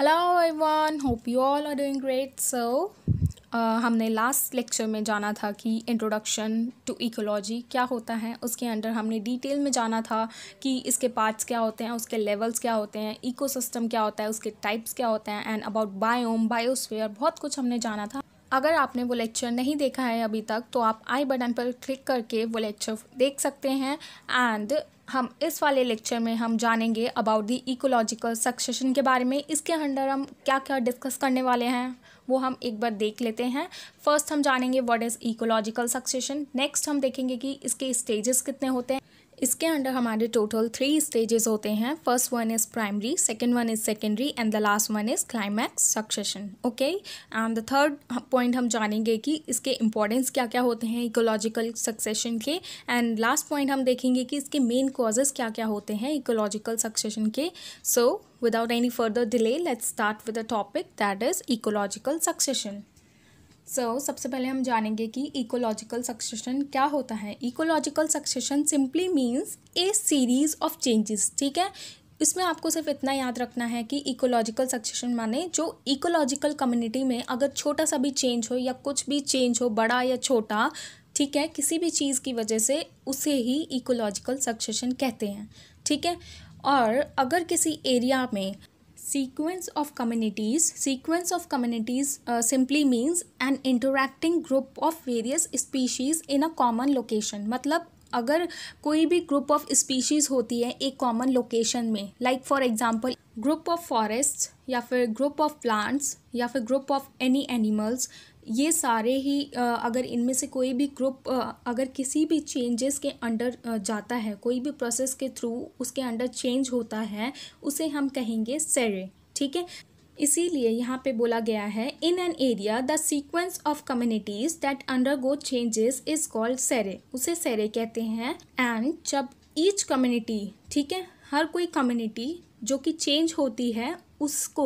Hello everyone hope you all are doing great so हमने last lecture में जाना था कि इंट्रोडक्शन टू इकोलॉजी क्या होता है उसके अंडर हमने डिटेल में जाना था कि इसके पार्ट्स क्या होते हैं उसके लेवल्स क्या होते हैं इकोसिस्टम क्या होता है उसके टाइप्स क्या होते हैं एंड अबाउट बायोम बायोस्फीयर बहुत कुछ हमने जाना था अगर आपने वो लेक्चर नहीं देखा है अभी तक तो आप आई बटन पर क्लिक करके वो लेक्चर देख सकते हैं एंड हम इस वाले लेक्चर में हम जानेंगे अबाउट दी इकोलॉजिकल सक्सेशन के बारे में इसके अंडर हम क्या क्या डिस्कस करने वाले हैं वो हम एक बार देख लेते हैं फर्स्ट हम जानेंगे what is ecological succession next हम देखेंगे कि इसके स्टेजेस कितने होते हैं इसके अंडर हमारे टोटल थ्री स्टेजेस होते हैं first one is primary second one is secondary and the last one is climax succession okay and the third point हम जानेंगे कि इसके इंपॉर्टेंस क्या क्या होते हैं इकोलॉजिकल सक्सेशन के एंड लास्ट पॉइंट हम देखेंगे कि इसके मेन कॉजेज़ क्या क्या होते हैं इकोलॉजिकल सक्सेशन के so without any further delay let's start with the topic that is ecological succession so so, सबसे पहले हम जानेंगे कि इकोलॉजिकल सक्सेशन क्या होता है ecological succession simply means a series of changes ठीक है इसमें आपको सिर्फ इतना याद रखना है कि इकोलॉजिकल सक्सेशन माने जो इकोलॉजिकल कम्युनिटी में अगर छोटा सा भी चेंज हो या कुछ भी चेंज हो बड़ा या छोटा ठीक है किसी भी चीज़ की वजह से उसे ही इकोलॉजिकल सक्सेशन कहते हैं ठीक है और अगर किसी एरिया में sequence of communities sequence of communities simply means an interacting group of various species in a common location मतलब अगर कोई भी ग्रुप ऑफ स्पीशीज होती है एक कॉमन लोकेशन में like for example group of forest या फिर ग्रुप ऑफ प्लांट्स या फिर ग्रुप ऑफ एनी एनिमल्स ये सारे ही अगर इनमें से कोई भी ग्रुप अगर किसी भी चेंजेस के अंडर जाता है कोई भी प्रोसेस के थ्रू उसके अंडर चेंज होता है उसे हम कहेंगे सेरे ठीक है इसीलिए यहाँ पे बोला गया है in an area the sequence of communities that undergo changes is called sere उसे सेरे कहते हैं एंड जब ईच कम्युनिटी ठीक है हर कोई कम्युनिटी जो कि चेंज होती है उसको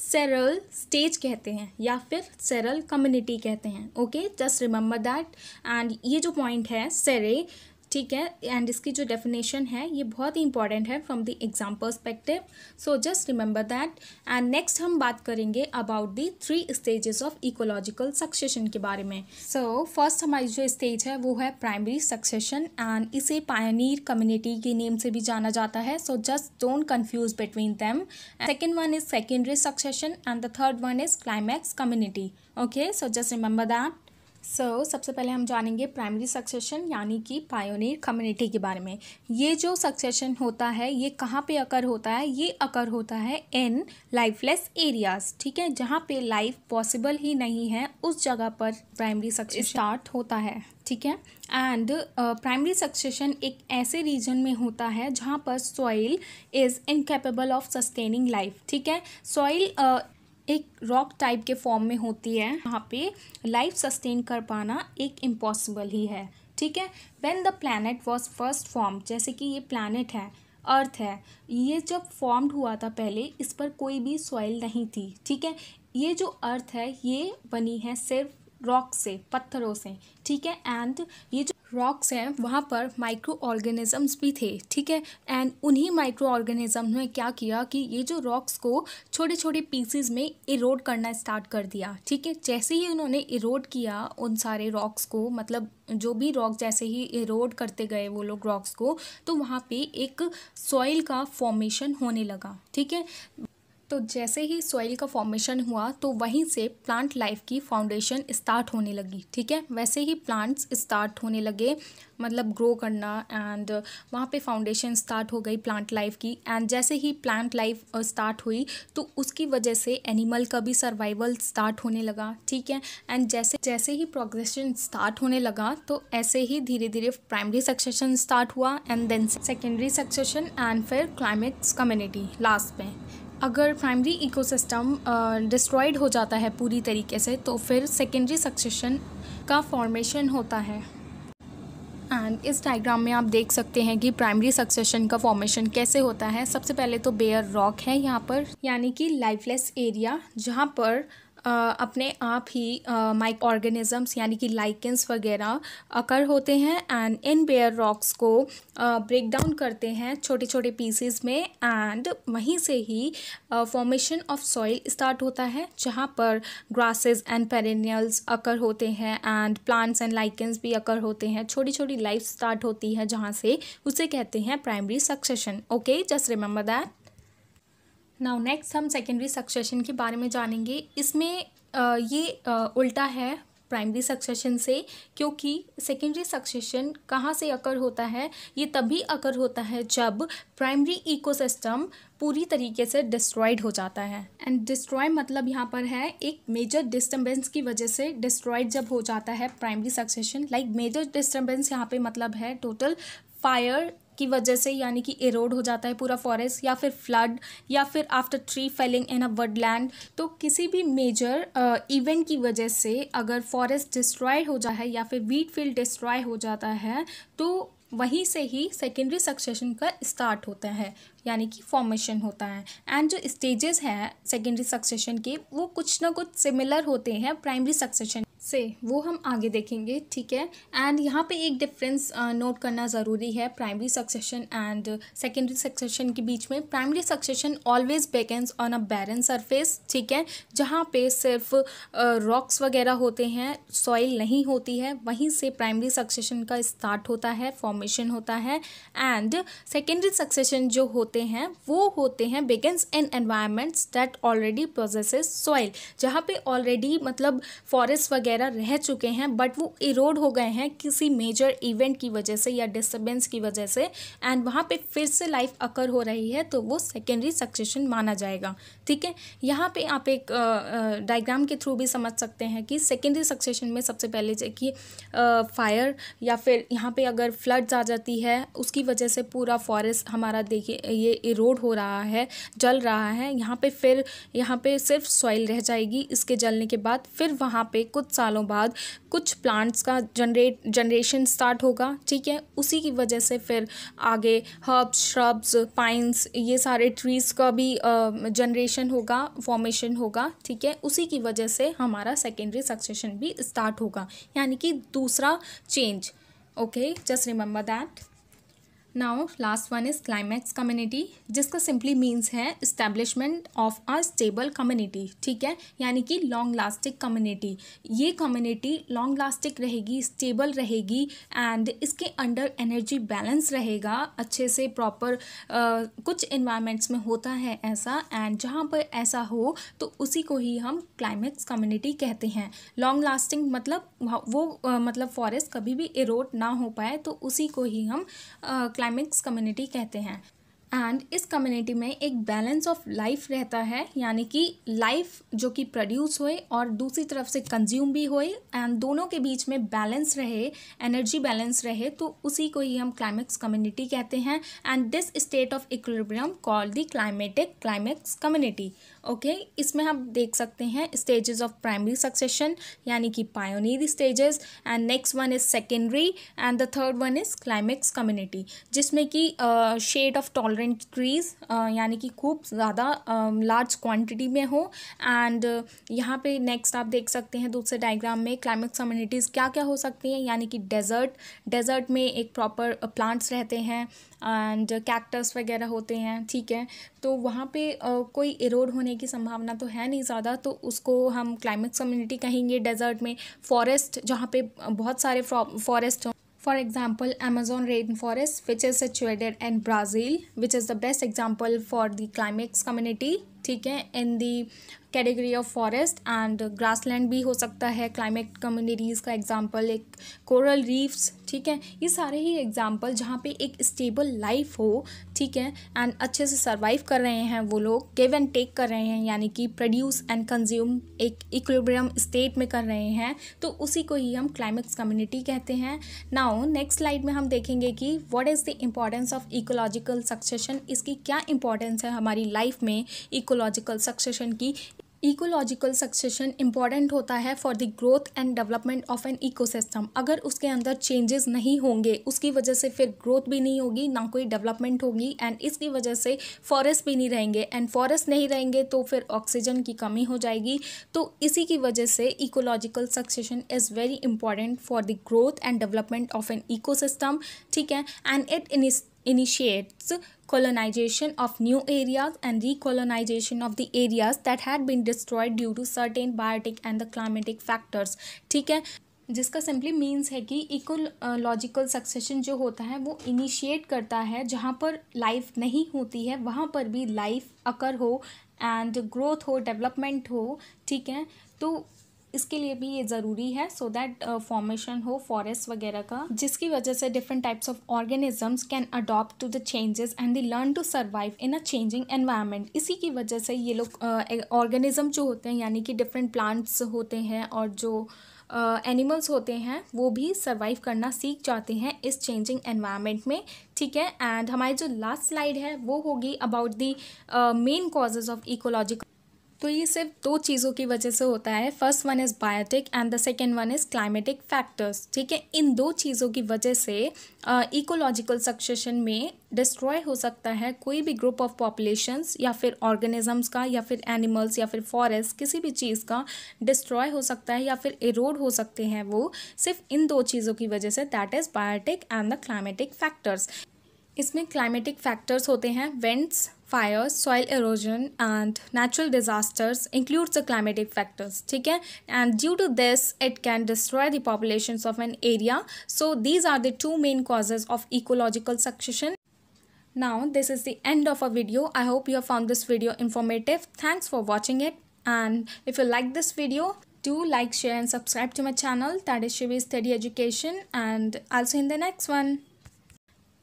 सेरल स्टेज कहते हैं या फिर सेरल कम्युनिटी कहते हैं okay just remember that and ये जो पॉइंट है सेरे ठीक है एंड इसकी जो डेफिनेशन है ये बहुत ही इंपॉर्टेंट है from the exam perspective so just remember that and next हम बात करेंगे about the three stages of ecological succession के बारे में सो so, फर्स्ट हमारी जो स्टेज है वो है प्राइमरी सक्सेशन एंड इसे पायनियर कम्युनिटी के नेम से भी जाना जाता है so just don't confuse between them second one is secondary succession and the third one is climax community okay so just remember that so so, सबसे पहले हम जानेंगे प्राइमरी सक्सेशन यानी कि पायोनियर कम्युनिटी के बारे में ये जो सक्सेशन होता है ये कहाँ पे अकर होता है ये अकर होता है इन लाइफलेस एरियाज ठीक है जहाँ पे लाइफ पॉसिबल ही नहीं है उस जगह पर प्राइमरी सक्सेशन स्टार्ट होता है ठीक है एंड प्राइमरी सक्सेशन एक ऐसे रीजन में होता है जहाँ पर soil is incapable of sustaining life ठीक है सॉइल एक रॉक टाइप के फॉर्म में होती है वहाँ पे लाइफ सस्टेन कर पाना एक इम्पॉसिबल ही है ठीक है when the planet was first form जैसे कि ये प्लानट है अर्थ है ये जब फॉर्म्ड हुआ था पहले इस पर कोई भी सॉइल नहीं थी ठीक है ये जो अर्थ है ये बनी है सिर्फ रॉक से पत्थरों से ठीक है एंड ये जो रॉक्स हैं वहाँ पर माइक्रो ऑर्गेनिज़म्स भी थे ठीक है एंड उन्हीं माइक्रो ऑर्गेनिज़म ने क्या किया कि ये जो रॉक्स को छोटे छोटे पीसीज में इरोड करना स्टार्ट कर दिया ठीक है जैसे ही उन्होंने इरोड किया उन सारे रॉक्स को मतलब जो भी रॉक जैसे ही इरोड करते गए वो लोग रॉक्स को तो वहाँ पे एक सॉइल का फॉर्मेशन होने लगा ठीक है तो जैसे ही सॉइल का फॉर्मेशन हुआ तो वहीं से प्लांट लाइफ की फाउंडेशन स्टार्ट होने लगी ठीक है वैसे ही प्लांट्स स्टार्ट होने लगे मतलब ग्रो करना एंड वहाँ पे फाउंडेशन स्टार्ट हो गई प्लांट लाइफ की एंड जैसे ही प्लांट लाइफ स्टार्ट हुई तो उसकी वजह से एनिमल का भी सर्वाइवल स्टार्ट होने लगा ठीक है एंड जैसे जैसे ही प्रोग्रेशन स्टार्ट होने लगा तो ऐसे ही धीरे धीरे प्राइमरी सक्सेशन स्टार्ट हुआ and then secondary succession and फिर क्लाइमेक्स कम्युनिटी लास्ट में अगर प्राइमरी इकोसिस्टम डिस्ट्रॉयड हो जाता है पूरी तरीके से तो फिर सेकेंडरी सक्सेशन का फॉर्मेशन होता है एंड इस डायग्राम में आप देख सकते हैं कि प्राइमरी सक्सेशन का फॉर्मेशन कैसे होता है सबसे पहले तो बेयर रॉक है यहाँ पर यानी कि लाइफलेस एरिया जहाँ पर अपने आप ही माइक ऑर्गेनिज़म्स यानी कि लाइकेंस वगैरह अकर होते हैं एंड इन बेयर रॉक्स को ब्रेक डाउन करते हैं छोटे छोटे पीसेस में एंड वहीं से ही फॉर्मेशन ऑफ सॉइल स्टार्ट होता है जहाँ पर ग्रासेस एंड पेरेनियल्स अकर होते हैं एंड प्लांट्स एंड लाइकेंस भी अकर होते हैं छोटी छोटी लाइफ स्टार्ट होती है जहाँ से उसे कहते हैं primary succession okay just remember that now next हम सेकेंडरी सक्सेशन के बारे में जानेंगे इसमें ये उल्टा है प्राइमरी सक्सेशन से क्योंकि सेकेंडरी सक्सेशन कहाँ से अकर होता है ये तभी अकर होता है जब प्राइमरी इकोसिस्टम पूरी तरीके से डिस्ट्रॉयड हो जाता है एंड डिस्ट्रॉय मतलब यहाँ पर है एक मेजर डिस्टर्बेंस की वजह से डिस्ट्रॉयड जब हो जाता है primary succession like major disturbance यहाँ पे मतलब है टोटल फायर की वजह से यानी कि एरोड हो जाता है पूरा फॉरेस्ट या फिर फ्लड या फिर after tree felling in a woodland तो किसी भी मेजर इवेंट की वजह से अगर फॉरेस्ट डिस्ट्रॉय हो जाए या फिर वीट फील्ड डिस्ट्रॉय हो जाता है तो वहीं से ही सेकेंडरी सक्सेशन का स्टार्ट होता है यानी कि फॉर्मेशन होता है एंड जो स्टेजेस हैं सेकेंडरी सक्सेशन के वो कुछ ना कुछ सिमिलर होते हैं प्राइमरी सक्सेशन से वो हम आगे देखेंगे ठीक है एंड यहाँ पे एक डिफरेंस नोट uh, करना ज़रूरी है primary succession and secondary succession के बीच में primary succession always begins on a barren surface ठीक है जहाँ पे सिर्फ रॉक्स uh, वगैरह होते हैं सॉइल नहीं होती है वहीं से प्राइमरी सक्सेशन का स्टार्ट होता है फॉर्मेशन होता है एंड सेकेंडरी सक्सेशन जो होते हैं वो होते हैं begins in environments that already process soil जहाँ पे ऑलरेडी मतलब फॉरेस्ट वगैरह वगैरह रह चुके हैं बट वो इरोड हो गए हैं किसी मेजर इवेंट की वजह से या डिस्टर्बेंस की वजह से एंड वहाँ पे फिर से लाइफ अकर हो रही है तो वो सेकेंडरी सक्सेशन माना जाएगा ठीक है यहाँ पे आप एक डायग्राम के थ्रू भी समझ सकते हैं कि सेकेंडरी सक्सेशन में सबसे पहले कि फायर या फिर यहाँ पे अगर फ्लड आ जाती है उसकी वजह से पूरा फॉरेस्ट हमारा देखिए ये इरोड हो रहा है जल रहा है यहाँ पे फिर यहाँ पे सिर्फ सॉइल रह जाएगी इसके जलने के बाद फिर वहाँ पे कुछ सालों बाद कुछ प्लांट्स का जनरेट जनरेशन स्टार्ट होगा ठीक है उसी की वजह से फिर आगे हर्ब्स श्रब्स पाइन्स ये सारे ट्रीज़ का भी जनरेशन होगा फॉर्मेशन होगा ठीक है उसी की वजह से हमारा सेकेंडरी सक्सेशन भी स्टार्ट होगा यानी कि दूसरा change okay just remember that now last one is climax community जिसका सिंपली मीन्स है establishment of a stable community ठीक है यानी कि लॉन्ग लास्टिक कम्युनिटी ये कम्युनिटी लॉन्ग लास्टिक रहेगी स्टेबल रहेगी एंड इसके अंडर एनर्जी बैलेंस रहेगा अच्छे से प्रॉपर कुछ इन्वायरमेंट्स में होता है ऐसा एंड जहाँ पर ऐसा हो तो उसी को ही हम क्लाइमैक्स कम्युनिटी कहते हैं लॉन्ग लास्टिंग मतलब वो मतलब फॉरेस्ट कभी भी इरोड ना हो पाए तो उसी को ही हम uh, क्लाइमेक्स कम्युनिटी कहते हैं एंड इस कम्युनिटी में एक बैलेंस ऑफ लाइफ रहता है यानी कि लाइफ जो कि प्रोड्यूस होए और दूसरी तरफ से कंज्यूम भी होए एंड दोनों के बीच में बैलेंस रहे एनर्जी बैलेंस रहे तो उसी को ही हम क्लाइमेक्स कम्युनिटी कहते हैं and this state of equilibrium call the climatic climax community okay इसमें हम देख सकते हैं स्टेजेस ऑफ प्राइमरी सक्सेशन यानी कि pioneer stages and next one is secondary and the third one is climax community जिसमें कि shade of tolerance different trees uh, यानी कि खूब ज़्यादा लार्ज um, क्वांटिटी में हो एंड uh, यहाँ पे नेक्स्ट आप देख सकते हैं दूसरे डायग्राम में क्लाइमेक्स कम्युनिटीज़ क्या क्या हो सकती हैं यानी कि डेजर्ट डेजर्ट में एक प्रॉपर प्लांट्स uh, रहते हैं एंड कैक्टस वगैरह होते हैं ठीक है तो वहाँ पे कोई इरोड होने की संभावना तो है नहीं ज़्यादा तो उसको हम क्लाइमेक्स कम्युनिटी कहेंगे डेजर्ट में फॉरेस्ट जहाँ पे बहुत सारे फॉरेस्ट हों For example, Amazon rainforest which is situated in Brazil which is the best example for the climax community ठीक है in the category of forest and grassland भी हो सकता है क्लाइमेट कम्युनिटीज़ का एग्जाम्पल एक कोरल रीफ्स ठीक है ये सारे ही एग्जाम्पल जहाँ पे एक स्टेबल लाइफ हो ठीक है एंड अच्छे से सर्वाइव कर रहे हैं वो लोग गिव एंड टेक कर रहे हैं यानी कि प्रोड्यूस एंड कंज्यूम एक इक्विब्रियम स्टेट में कर रहे हैं तो उसी को ही हम क्लाइमेक्स कम्युनिटी कहते हैं नाउ नेक्स्ट स्लाइड में हम देखेंगे कि what is the importance of ecological succession इसकी क्या इंपॉर्टेंस है हमारी लाइफ में इकोलॉजिकल सक्सेशन की इकोलॉजिकल सक्सेशन इम्पॉर्टेंट होता है for the growth and development of an ecosystem अगर उसके अंदर चेंजेस नहीं होंगे उसकी वजह से फिर ग्रोथ भी नहीं होगी ना कोई डेवलपमेंट होगी एंड इसकी वजह से फॉरेस्ट भी नहीं रहेंगे एंड फॉरेस्ट नहीं रहेंगे तो फिर ऑक्सीजन की कमी हो जाएगी तो इसी की वजह से ecological succession is very important for the growth and development of an ecosystem ठीक है and it in initiates colonization of new areas and recolonization of the areas that had been destroyed due to certain biotic and the climatic factors ठीक है जिसका simply means है कि ecological succession जो होता है वो इनिशिएट करता है जहाँ पर लाइफ नहीं होती है वहाँ पर भी लाइफ अकर हो एंड ग्रोथ हो डेवलपमेंट हो ठीक है तो इसके लिए भी ये ज़रूरी है सो दैट फॉर्मेशन हो फॉरेस्ट वगैरह का जिसकी वजह से different types of organisms can adopt to the changes and they learn to survive in a changing environment इसी की वजह से ये लोग ऑर्गेनिज्म uh, जो होते हैं यानी कि डिफरेंट प्लांट्स होते हैं और जो एनिमल्स uh, होते हैं वो भी सर्वाइव करना सीख जाते हैं इस चेंजिंग एनवायरनमेंट में ठीक है एंड हमारी जो लास्ट स्लाइड है वो होगी about the main causes of ecological तो ये सिर्फ दो चीज़ों की वजह से होता है first one is biotic and the second one is climatic factors ठीक है इन दो चीज़ों की वजह से इकोलॉजिकल uh, सक्सेशन में डिस्ट्रॉय हो सकता है कोई भी ग्रुप ऑफ पॉपुलेशंस या फिर ऑर्गेनिजम्स का या फिर एनिमल्स या फिर फॉरेस्ट किसी भी चीज़ का डिस्ट्रॉय हो सकता है या फिर एरोड हो सकते हैं वो सिर्फ इन दो चीज़ों की वजह से that is biotic and the climatic factors इसमें क्लाइमेटिक फैक्टर्स होते हैं winds fires soil erosion and natural disasters includes the climatic factors ठीक है and due to this it can destroy the population of an area so these are the two main causes of ecological succession Now this is the end of our video. I hope you have found this video informative. Thanks for watching it and if you like this video do like share and subscribe to my channel that is Shivi Study Education and I'll see you in the next one.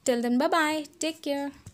Till then, bye bye. Take care.